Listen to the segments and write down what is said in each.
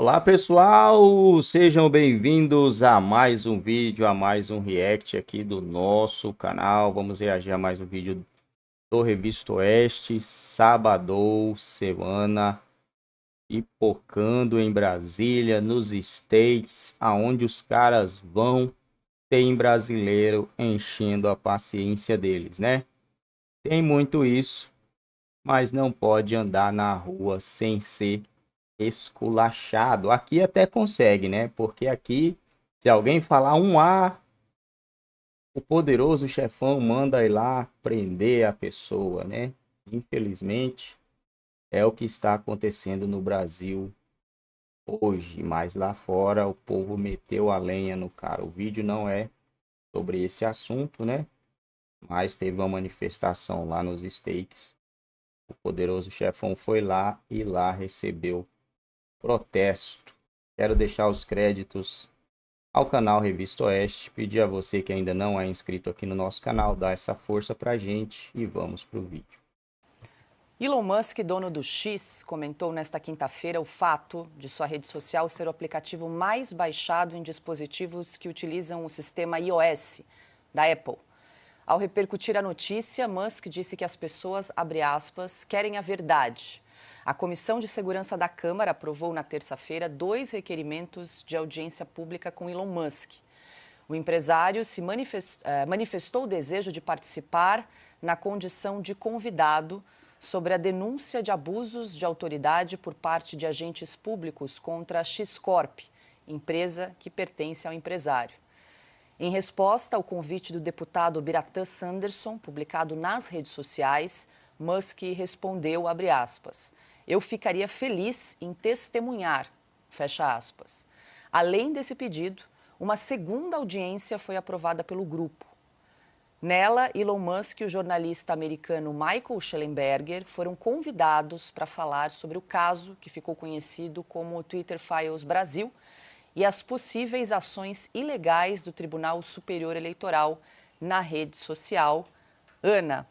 Olá pessoal, sejam bem-vindos a mais um vídeo, a mais um react aqui do nosso canal. Vamos reagir a mais um vídeo do Revista Oeste, sábado, semana hipocando em Brasília, nos States, aonde os caras vão, tem brasileiro enchendo a paciência deles, né? Tem muito isso, mas não pode andar na rua sem ser esculachado. Aqui até consegue, né? Porque aqui, se alguém falar um A, o poderoso chefão manda ir lá prender a pessoa, né? Infelizmente, é o que está acontecendo no Brasil hoje, mas lá fora o povo meteu a lenha no cara. O vídeo não é sobre esse assunto, né? Mas teve uma manifestação lá nos States. O poderoso chefão foi lá e lá recebeu protesto. Quero deixar os créditos ao canal Revista Oeste, pedir a você que ainda não é inscrito aqui no nosso canal, dar essa força a gente e vamos pro vídeo. Elon Musk, dono do X, comentou nesta quinta-feira o fato de sua rede social ser o aplicativo mais baixado em dispositivos que utilizam o sistema iOS da Apple. Ao repercutir a notícia, Musk disse que as pessoas, aspas, querem a verdade a Comissão de Segurança da Câmara aprovou na terça-feira dois requerimentos de audiência pública com Elon Musk. O empresário se eh, manifestou, o desejo de participar na condição de convidado sobre a denúncia de abusos de autoridade por parte de agentes públicos contra a X-Corp, empresa que pertence ao empresário. Em resposta ao convite do deputado Biratã Sanderson, publicado nas redes sociais, Musk respondeu, aspas, eu ficaria feliz em testemunhar. Fecha aspas. Além desse pedido, uma segunda audiência foi aprovada pelo grupo. Nela, Elon Musk e o jornalista americano Michael Schellenberger foram convidados para falar sobre o caso que ficou conhecido como Twitter Files Brasil e as possíveis ações ilegais do Tribunal Superior Eleitoral na rede social. Ana,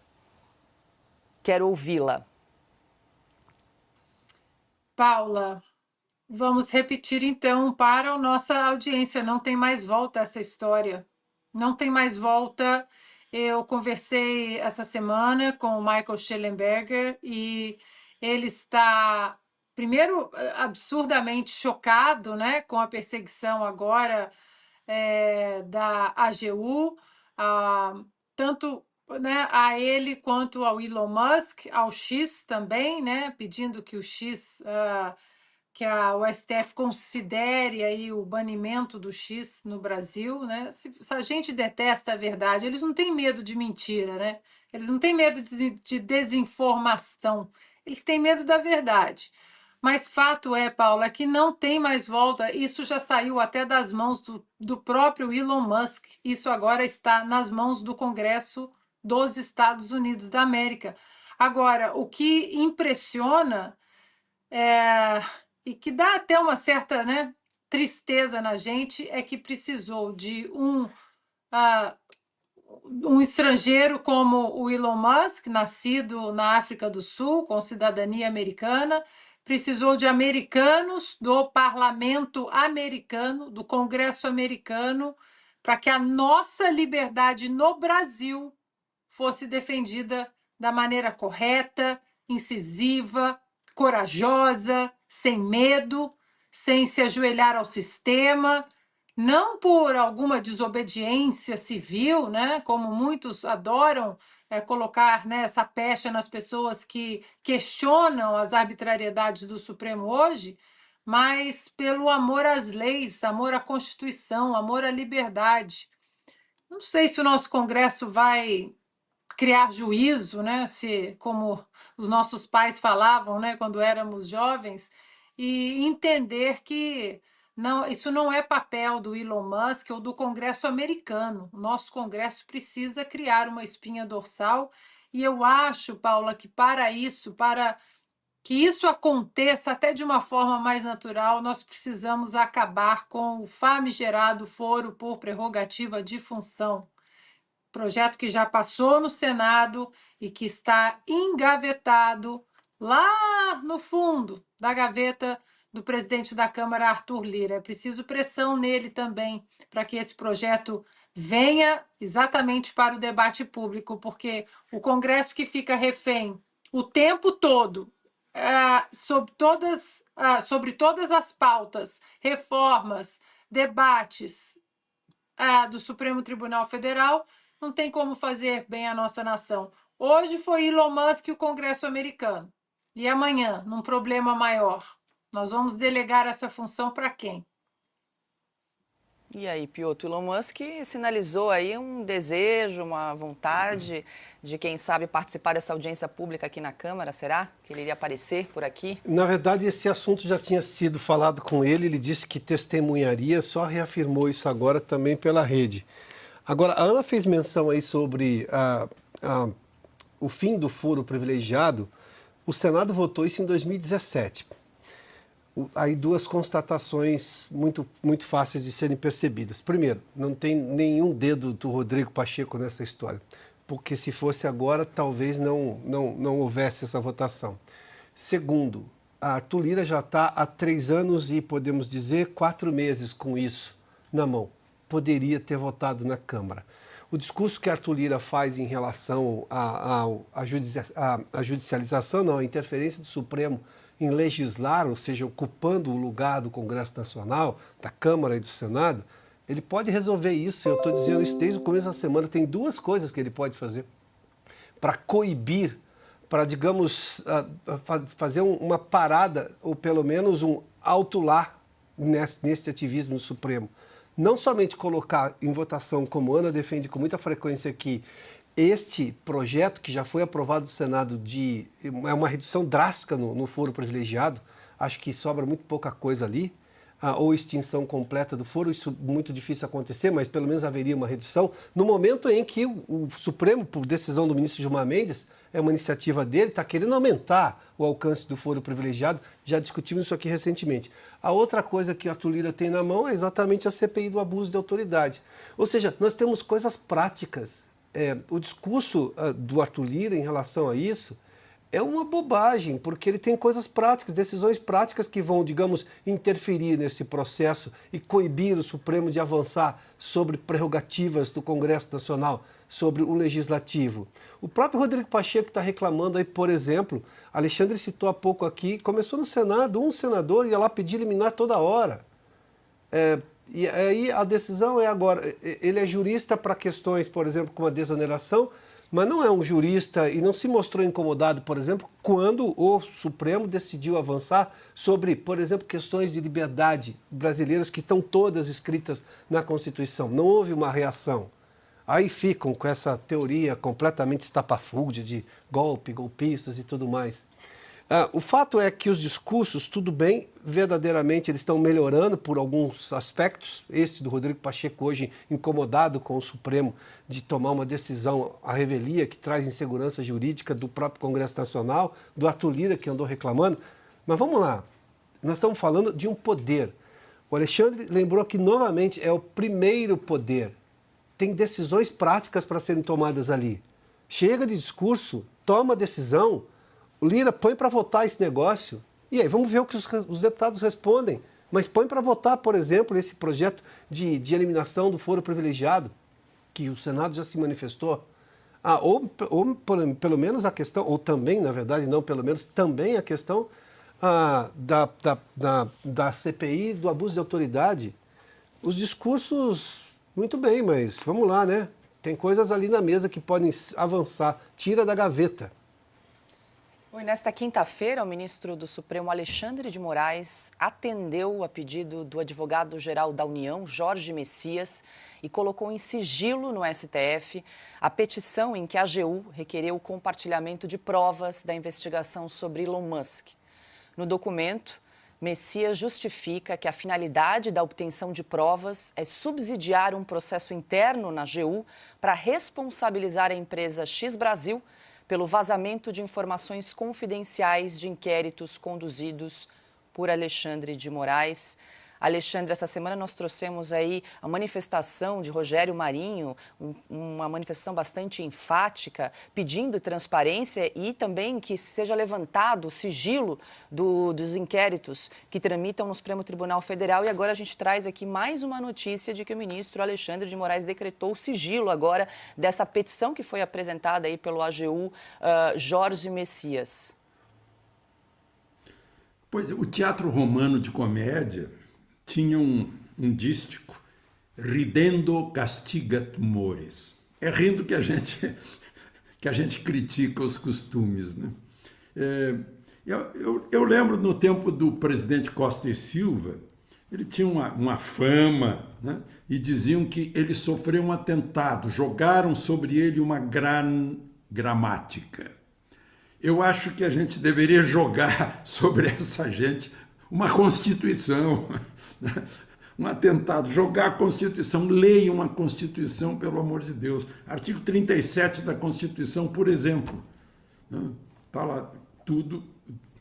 quero ouvi-la. Paula, vamos repetir então para a nossa audiência. Não tem mais volta essa história. Não tem mais volta. Eu conversei essa semana com o Michael Schellenberger e ele está, primeiro, absurdamente chocado né, com a perseguição agora é, da AGU, ah, tanto né, a ele quanto ao Elon Musk, ao X também, né, pedindo que o X, uh, que a, OSTF STF considere aí o banimento do X no Brasil, né? Se, se, a gente detesta a verdade, eles não têm medo de mentira, né? Eles não têm medo de, de desinformação, eles têm medo da verdade. Mas fato é, Paula, que não tem mais volta. Isso já saiu até das mãos do, do próprio Elon Musk. Isso agora está nas mãos do Congresso dos Estados Unidos da América. Agora, o que impressiona é, e que dá até uma certa né, tristeza na gente é que precisou de um, uh, um estrangeiro como o Elon Musk, nascido na África do Sul, com cidadania americana, precisou de americanos do parlamento americano, do Congresso americano, para que a nossa liberdade no Brasil fosse defendida da maneira correta, incisiva, corajosa, sem medo, sem se ajoelhar ao sistema, não por alguma desobediência civil, né, como muitos adoram é, colocar né, essa pecha nas pessoas que questionam as arbitrariedades do Supremo hoje, mas pelo amor às leis, amor à Constituição, amor à liberdade. Não sei se o nosso Congresso vai criar juízo, né? Se como os nossos pais falavam, né, quando éramos jovens, e entender que não, isso não é papel do Elon Musk ou do Congresso americano. Nosso Congresso precisa criar uma espinha dorsal e eu acho, Paula, que para isso, para que isso aconteça até de uma forma mais natural, nós precisamos acabar com o famigerado foro por prerrogativa de função projeto que já passou no Senado e que está engavetado lá no fundo da gaveta do presidente da Câmara, Arthur Lira. É preciso pressão nele também para que esse projeto venha exatamente para o debate público, porque o Congresso que fica refém o tempo todo ah, sobre, todas, ah, sobre todas as pautas, reformas, debates ah, do Supremo Tribunal Federal não tem como fazer bem à nossa nação. Hoje foi Elon Musk e o Congresso americano. E amanhã, num problema maior, nós vamos delegar essa função para quem? E aí, Piotr, Elon Musk sinalizou aí um desejo, uma vontade de, quem sabe, participar dessa audiência pública aqui na Câmara, será? Que ele iria aparecer por aqui? Na verdade, esse assunto já tinha sido falado com ele, ele disse que testemunharia, só reafirmou isso agora também pela rede. Agora, a Ana fez menção aí sobre o fim do foro privilegiado. O Senado votou isso em 2017. O, aí duas constatações muito, muito fáceis de serem percebidas. Primeiro, não tem nenhum dedo do Rodrigo Pacheco nessa história, porque se fosse agora, talvez não, não, não houvesse essa votação. Segundo, a Arthur Lira já está há três anos e, podemos dizer, quatro meses com isso na mão poderia ter votado na Câmara. O discurso que Arthur Lira faz em relação à judicialização, não, à interferência do Supremo em legislar, ou seja, ocupando o lugar do Congresso Nacional, da Câmara e do Senado, ele pode resolver isso. Eu estou dizendo isso desde o começo da semana. Tem duas coisas que ele pode fazer para coibir, para, digamos, fazer uma parada, ou pelo menos um autular neste ativismo do Supremo não somente colocar em votação, como Ana defende com muita frequência aqui, este projeto que já foi aprovado no Senado de é uma redução drástica no, no foro privilegiado, acho que sobra muito pouca coisa ali, ah, ou extinção completa do foro, isso muito difícil acontecer, mas pelo menos haveria uma redução, no momento em que o, o Supremo, por decisão do ministro Gilmar Mendes, é uma iniciativa dele, está querendo aumentar o alcance do foro privilegiado. Já discutimos isso aqui recentemente. A outra coisa que a Tulira tem na mão é exatamente a CPI do abuso de autoridade. Ou seja, nós temos coisas práticas. É, o discurso uh, do Arthur Lira em relação a isso é uma bobagem, porque ele tem coisas práticas, decisões práticas que vão, digamos, interferir nesse processo e coibir o Supremo de avançar sobre prerrogativas do Congresso Nacional, sobre o legislativo. O próprio Rodrigo Pacheco está reclamando aí, por exemplo, Alexandre citou há pouco aqui, começou no Senado, um senador ia lá pedir eliminar toda hora. É, e aí a decisão é agora, ele é jurista para questões, por exemplo, como a desoneração, mas não é um jurista e não se mostrou incomodado, por exemplo, quando o Supremo decidiu avançar sobre, por exemplo, questões de liberdade brasileiras que estão todas escritas na Constituição. Não houve uma reação. Aí ficam com essa teoria completamente estapafúrdia de golpe, golpistas e tudo mais. Ah, o fato é que os discursos, tudo bem, verdadeiramente eles estão melhorando por alguns aspectos. Este do Rodrigo Pacheco, hoje incomodado com o Supremo de tomar uma decisão à revelia que traz insegurança jurídica do próprio Congresso Nacional, do Atulira que andou reclamando. Mas vamos lá, nós estamos falando de um poder. O Alexandre lembrou que, novamente, é o primeiro poder. Tem decisões práticas para serem tomadas ali. Chega de discurso, toma decisão. Lira, põe para votar esse negócio. E aí vamos ver o que os, os deputados respondem. Mas põe para votar, por exemplo, esse projeto de, de eliminação do foro privilegiado, que o Senado já se manifestou. Ah, ou, ou pelo menos a questão, ou também, na verdade, não pelo menos, também a questão ah, da, da, da, da CPI, do abuso de autoridade. Os discursos, muito bem, mas vamos lá, né? Tem coisas ali na mesa que podem avançar. Tira da gaveta nesta quinta-feira, o ministro do Supremo Alexandre de Moraes atendeu a pedido do advogado-geral da União, Jorge Messias, e colocou em sigilo no STF a petição em que a AGU requereu o compartilhamento de provas da investigação sobre Elon Musk. No documento, Messias justifica que a finalidade da obtenção de provas é subsidiar um processo interno na AGU para responsabilizar a empresa X Brasil pelo vazamento de informações confidenciais de inquéritos conduzidos por Alexandre de Moraes. Alexandre, essa semana nós trouxemos aí a manifestação de Rogério Marinho, um, uma manifestação bastante enfática, pedindo transparência e também que seja levantado o sigilo do, dos inquéritos que tramitam no Supremo Tribunal Federal. E agora a gente traz aqui mais uma notícia de que o ministro Alexandre de Moraes decretou o sigilo agora dessa petição que foi apresentada aí pelo AGU uh, Jorge Messias. Pois é, o teatro romano de comédia tinha um, um dístico, Ridendo castiga tumores. É rindo que a gente, que a gente critica os costumes. Né? É, eu, eu, eu, lembro no tempo do presidente Costa e Silva, ele tinha uma, uma fama, né? e diziam que ele sofreu um atentado, jogaram sobre ele uma gran, gramática. Eu acho que a gente deveria jogar sobre essa gente uma Constituição, um atentado, jogar a Constituição, leia uma Constituição, pelo amor de Deus. Artigo 37 da Constituição, por exemplo, está né? lá tudo,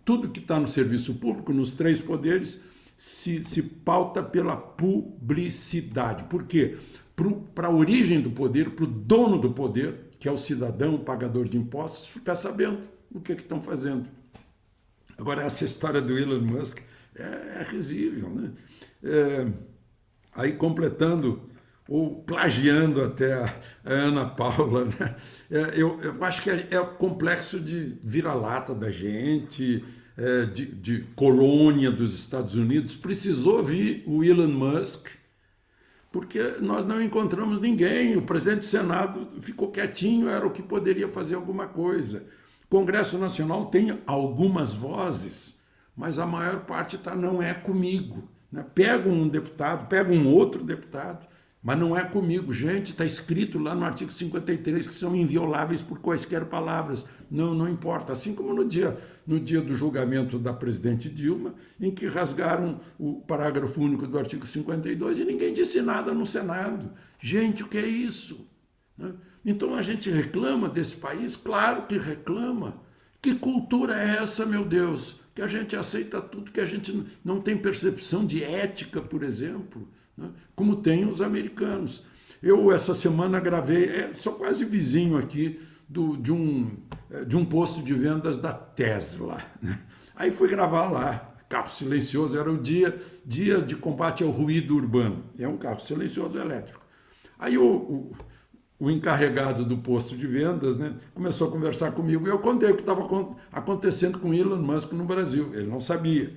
tudo que está no serviço público, nos três poderes, se, se pauta pela publicidade. Por quê? Para a origem do poder, para o dono do poder, que é o cidadão, o pagador de impostos, ficar sabendo o que, que estão fazendo. Agora, essa história do Elon Musk é, é risível. Né? É, aí completando ou plagiando até a, a Ana Paula, né? é, eu, eu acho que é, é o complexo de vira-lata da gente, é, de, de, colônia dos Estados Unidos, precisou vir o Elon Musk, porque nós não encontramos ninguém. O presidente do Senado ficou quietinho, era o que poderia fazer alguma coisa. O Congresso Nacional tem algumas vozes, mas a maior parte tá não é comigo. Né? Pega um deputado, pega um outro deputado, mas não é comigo. Gente, está escrito lá no artigo 53 que são invioláveis por quaisquer palavras. Não, não importa. Assim como no dia, no dia do julgamento da presidente Dilma, em que rasgaram o parágrafo único do artigo 52 e ninguém disse nada no Senado. Gente, o que é isso? Né? Então a gente reclama desse país? Claro que reclama. Que cultura é essa, meu Deus? que a gente aceita tudo, que a gente não tem percepção de ética, por exemplo, né? como tem os americanos. Eu, essa semana, gravei, é, sou quase vizinho aqui do, de, um, é, de um posto de vendas da Tesla. Né? Aí fui gravar lá, carro silencioso, era o dia, dia de combate ao ruído urbano. É um carro silencioso elétrico. Aí o, o o encarregado do posto de vendas, né, começou a conversar comigo. Eu contei o que estava acontecendo com Elon Musk no Brasil. Ele não sabia.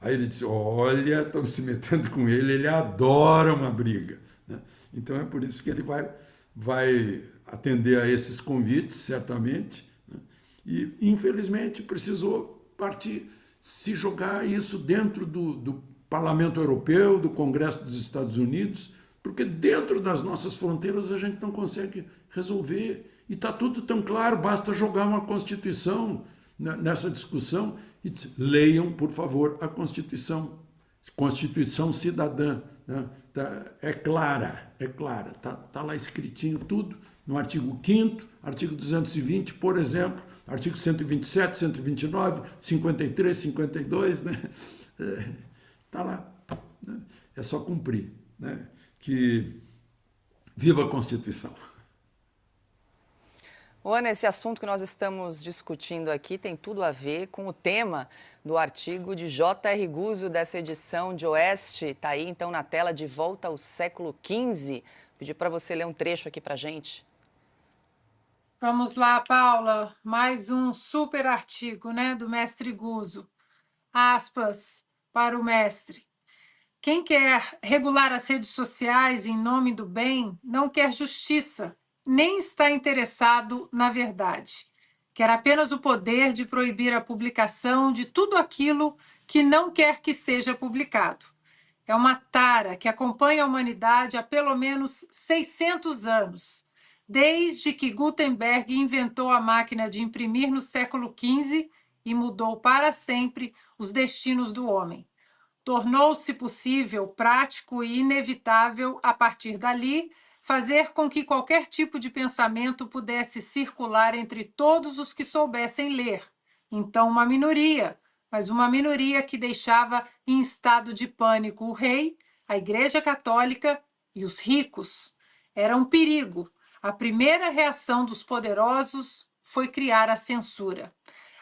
Aí ele disse: Olha, estão se metendo com ele, ele adora uma briga. Né? Então é por isso que ele vai, vai atender a esses convites, certamente. Né? E, infelizmente, precisou partir, se jogar isso dentro do, do Parlamento Europeu, do Congresso dos Estados Unidos porque dentro das nossas fronteiras a gente não consegue resolver. E está tudo tão claro, basta jogar uma Constituição nessa discussão e diz, leiam, por favor, a Constituição. Constituição cidadã. Né? Tá, é clara, é clara. Está tá lá escritinho tudo, no artigo 5 artigo 220, por exemplo, artigo 127, 129, 53, 52, né? Está é, lá. Né? É só cumprir. Né? que viva a Constituição. Ana, esse assunto que nós estamos discutindo aqui tem tudo a ver com o tema do artigo de J.R. Guzzo dessa edição de Oeste. Está aí, então, na tela de volta ao século XV. Pedi para você ler um trecho aqui para gente. Vamos lá, Paula. Mais um super artigo né, do mestre Guzzo. Aspas para o mestre. Quem quer regular as redes sociais em nome do bem não quer justiça, nem está interessado na verdade. Quer apenas o poder de proibir a publicação de tudo aquilo que não quer que seja publicado. É uma tara que acompanha a humanidade há pelo menos 600 anos, desde que Gutenberg inventou a máquina de imprimir no século XV e mudou para sempre os destinos do homem tornou-se possível, prático e inevitável, a partir dali, fazer com que qualquer tipo de pensamento pudesse circular entre todos os que soubessem ler. Então, uma minoria, mas uma minoria que deixava em estado de pânico o rei, a Igreja Católica e os ricos. Era um perigo. A primeira reação dos poderosos foi criar a censura.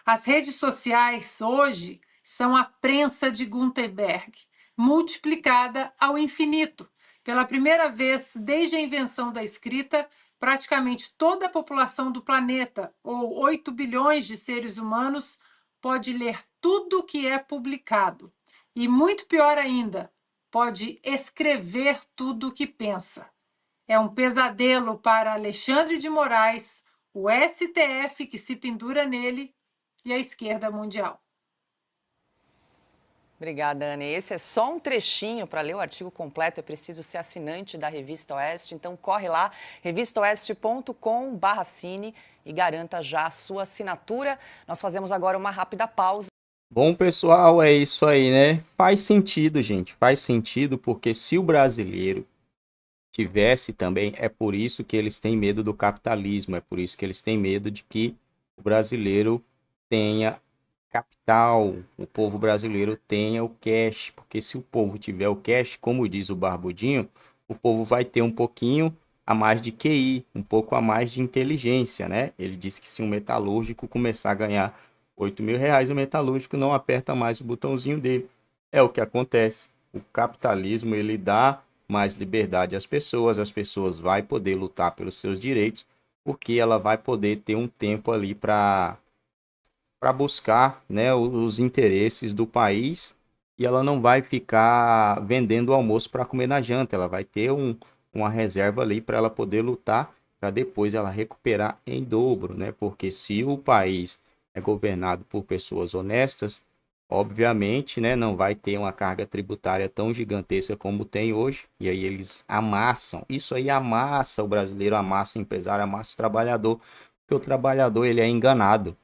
As redes sociais hoje são a prensa de Gutenberg, multiplicada ao infinito. Pela primeira vez desde a invenção da escrita, praticamente toda a população do planeta, ou 8 bilhões de seres humanos, pode ler tudo o que é publicado. E muito pior ainda, pode escrever tudo o que pensa. É um pesadelo para Alexandre de Moraes, o STF que se pendura nele e a esquerda mundial. Obrigada, Ana. Esse é só um trechinho. Para ler o artigo completo, é preciso ser assinante da Revista Oeste. Então, corre lá, revistaoeste.com.br cine e garanta já a sua assinatura. Nós fazemos agora uma rápida pausa. Bom, pessoal, é isso aí, né? Faz sentido, gente. Faz sentido, porque se o brasileiro tivesse também, é por isso que eles têm medo do capitalismo, é por isso que eles têm medo de que o brasileiro tenha capital, o povo brasileiro tenha o cash, porque se o povo tiver o cash, como diz o Barbudinho, o povo vai ter um pouquinho a mais de QI, um pouco a mais de inteligência, né? Ele disse que se um metalúrgico começar a ganhar 8 mil reais, o metalúrgico não aperta mais o botãozinho dele. É o que acontece. O capitalismo ele dá mais liberdade às pessoas, as pessoas vão poder lutar pelos seus direitos, porque ela vai poder ter um tempo ali para para buscar né, os interesses do país e ela não vai ficar vendendo o almoço para comer na janta, ela vai ter um, uma reserva ali para ela poder lutar para depois ela recuperar em dobro, né? Porque se o país é governado por pessoas honestas, obviamente, né, não vai ter uma carga tributária tão gigantesca como tem hoje, e aí eles amassam. Isso aí amassa o brasileiro, amassa o empresário, amassa o trabalhador, porque o trabalhador ele é enganado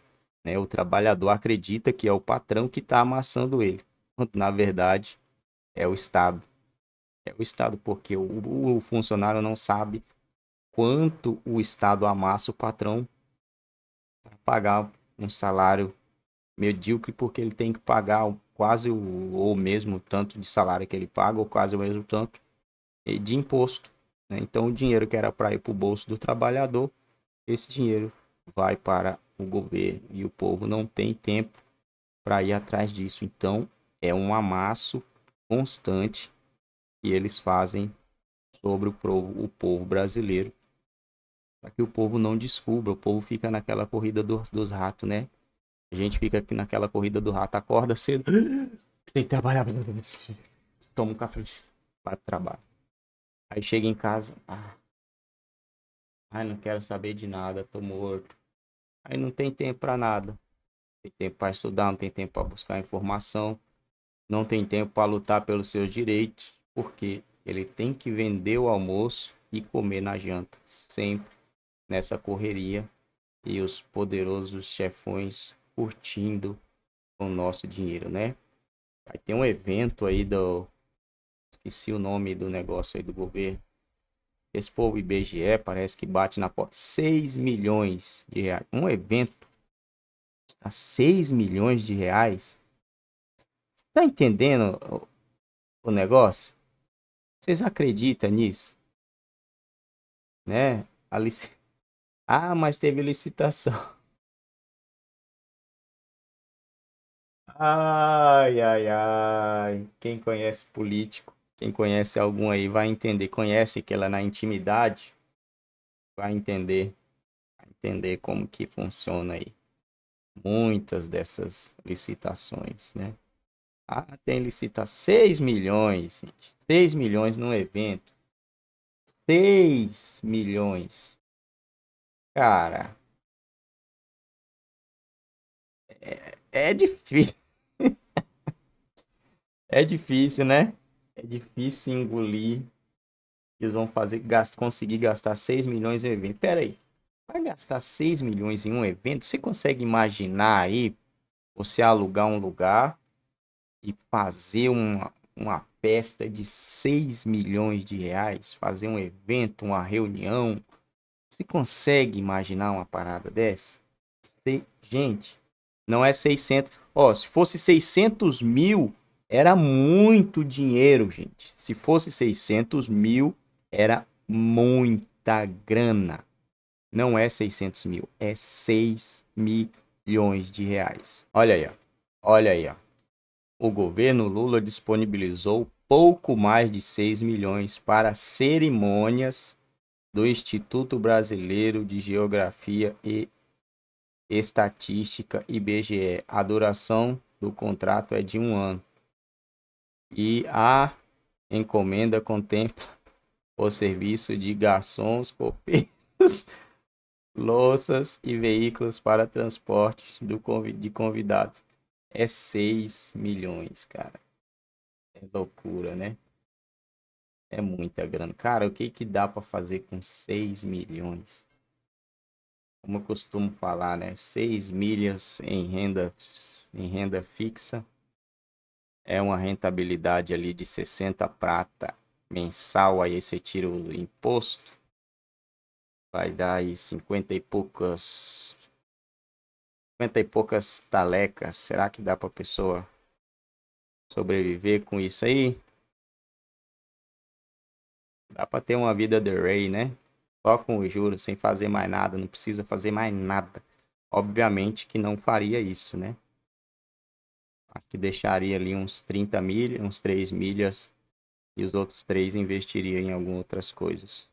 né? O trabalhador acredita que é o patrão que está amassando ele, quando na verdade é o Estado. É o Estado, porque o, o funcionário não sabe quanto o Estado amassa o patrão para pagar um salário medíocre, porque ele tem que pagar quase o, ou mesmo tanto de salário que ele paga, ou quase o mesmo tanto de imposto. Né? Então, o dinheiro que era para ir para o bolso do trabalhador, esse dinheiro vai para o governo e o povo não tem tempo para ir atrás disso. Então, é um amasso constante que eles fazem sobre o povo, o povo brasileiro, para que o povo não descubra. O povo fica naquela corrida do, dos ratos, né? A gente fica aqui naquela corrida do rato, acorda cedo, tem que trabalhar, toma um café, para trabalho. Aí chega em casa, ah, ai, não quero saber de nada, tô morto Aí não tem tempo para nada. tem tempo para estudar, não tem tempo para buscar informação, não tem tempo para lutar pelos seus direitos, porque ele tem que vender o almoço e comer na janta, sempre nessa correria e os poderosos chefões curtindo o nosso dinheiro, né? Vai ter um evento aí do esqueci o nome do negócio aí do governo esse povo IBGE parece que bate na porta. 6 milhões de reais. Um evento a tá 6 milhões de reais. Tá entendendo o, o negócio? Vocês acreditam nisso? Né? A lic... Ah, mas teve licitação. Ai, ai, ai. Quem conhece político quem conhece algum aí vai entender. Conhece que ela na intimidade vai entender, vai entender como que funciona aí muitas dessas licitações, né? Ah, tem licitar 6 milhões, gente. 6 milhões num evento. 6 milhões. Cara. É, é difícil. é difícil, né? é difícil engolir. Eles vão fazer conseguir gastar 6 milhões em um evento. Pera aí. Vai gastar 6 milhões em um evento? Você consegue imaginar aí você alugar um lugar e fazer uma, uma festa de 6 milhões de reais? Fazer um evento, uma reunião? Você consegue imaginar uma parada dessa? Gente, não é 600. Ó, se fosse 600 mil era muito dinheiro, gente. Se fosse 600 mil, era muita grana. Não é 600 mil, é 6 milhões de reais. Olha aí, ó. olha aí. Ó. O governo Lula disponibilizou pouco mais de 6 milhões para cerimônias do Instituto Brasileiro de Geografia e Estatística, IBGE. A duração do contrato é de um ano e a encomenda contempla o serviço de garçons, copeiros, louças e veículos para transporte do convid de convidados. É 6 milhões, cara. É loucura, né? É muita grana. Cara, o que que dá para fazer com 6 milhões? Como eu costumo falar, né? 6 milhas em renda, em renda fixa é uma rentabilidade ali de 60 prata mensal, aí você tira o imposto, vai dar aí 50 e poucas 50 e poucas talecas. Será que dá para pessoa sobreviver com isso aí? Dá para ter uma vida de rei né? Só com os juros, sem fazer mais nada, não precisa fazer mais nada. Obviamente que não faria isso, né? Aqui deixaria ali uns 30 milhas, uns 3 milhas e os outros três investiria em algumas outras coisas.